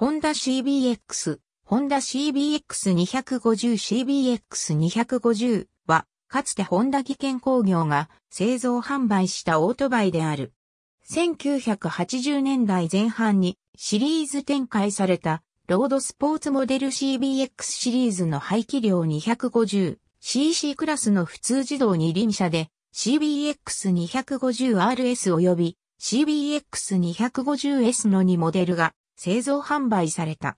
ホンダ CBX、ホンダ CBX250、CBX250 は、かつてホンダ技研工業が製造販売したオートバイである。1980年代前半にシリーズ展開されたロードスポーツモデル CBX シリーズの排気量 250cc クラスの普通自動二輪車で CBX250RS 及び CBX250S の2モデルが製造販売された。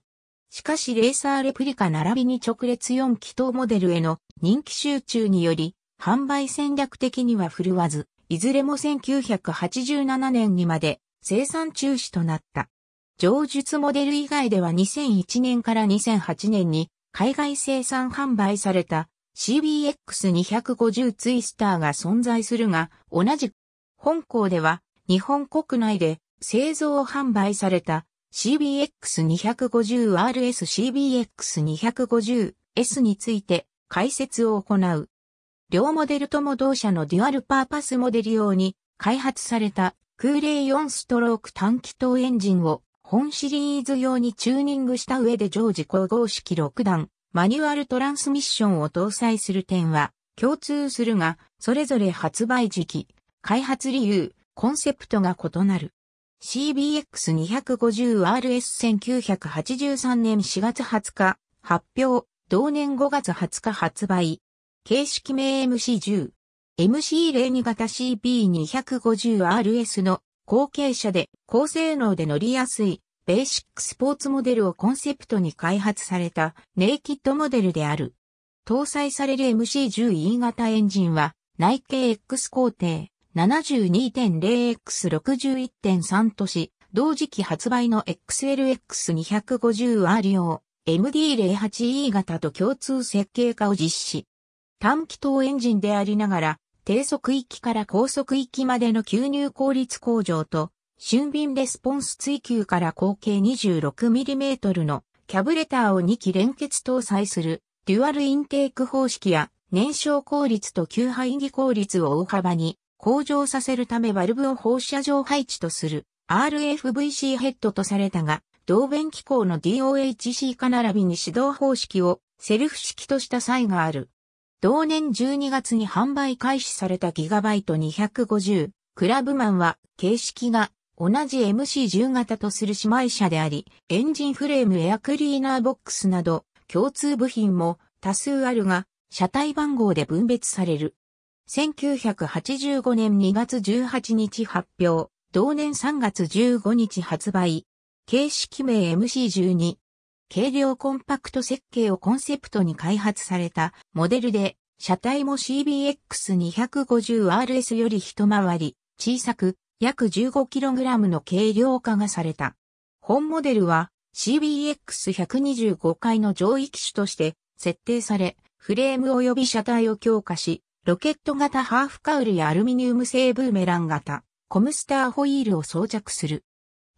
しかしレーサーレプリカ並びに直列4気筒モデルへの人気集中により、販売戦略的には振るわず、いずれも1987年にまで生産中止となった。上述モデル以外では2001年から2008年に海外生産販売された CBX250 ツイスターが存在するが、同じく、本校では日本国内で製造販売された CBX250RS、CBX250S について解説を行う。両モデルとも同社のデュアルパーパスモデル用に開発された空冷4ストローク短気筒エンジンを本シリーズ用にチューニングした上で常時高合式6段マニュアルトランスミッションを搭載する点は共通するが、それぞれ発売時期、開発理由、コンセプトが異なる。CBX250RS1983 年4月20日、発表、同年5月20日発売。形式名 MC10。MC02 型 CB250RS の後継者で高性能で乗りやすいベーシックスポーツモデルをコンセプトに開発されたネイキッドモデルである。搭載される MC10E 型エンジンは内径 X 工程。72.0x61.3 都市、同時期発売の XLX250R 用 MD08E 型と共通設計化を実施。短気筒エンジンでありながら、低速域から高速域までの吸入効率向上と、俊敏レスポンス追求から合計 26mm のキャブレターを2機連結搭載するデュアルインテーク方式や燃焼効率と吸排気効率を大幅に向上させるためバルブを放射状配置とする RFVC ヘッドとされたが、同弁機構の DOHC 化並びに指導方式をセルフ式とした際がある。同年12月に販売開始されたギガバイト250、クラブマンは形式が同じ MC10 型とする姉妹車であり、エンジンフレームエアクリーナーボックスなど共通部品も多数あるが、車体番号で分別される。1985年2月18日発表、同年3月15日発売、形式名 MC12、軽量コンパクト設計をコンセプトに開発されたモデルで、車体も CBX250RS より一回り小さく約 15kg の軽量化がされた。本モデルは CBX125 回の上位機種として設定され、フレーム及び車体を強化し、ロケット型ハーフカウルやアルミニウム製ブーメラン型、コムスターホイールを装着する。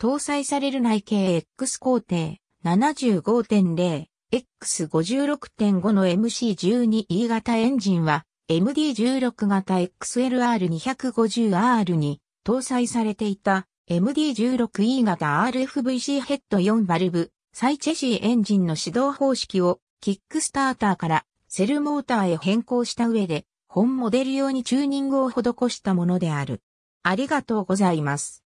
搭載される内径 X 工程 75.0X56.5 の MC12E 型エンジンは MD16 型 XLR250R に搭載されていた MD16E 型 RFVC ヘッド4バルブサイチェシーエンジンの始動方式をキックスターターからセルモーターへ変更した上で本モデル用にチューニングを施したものである。ありがとうございます。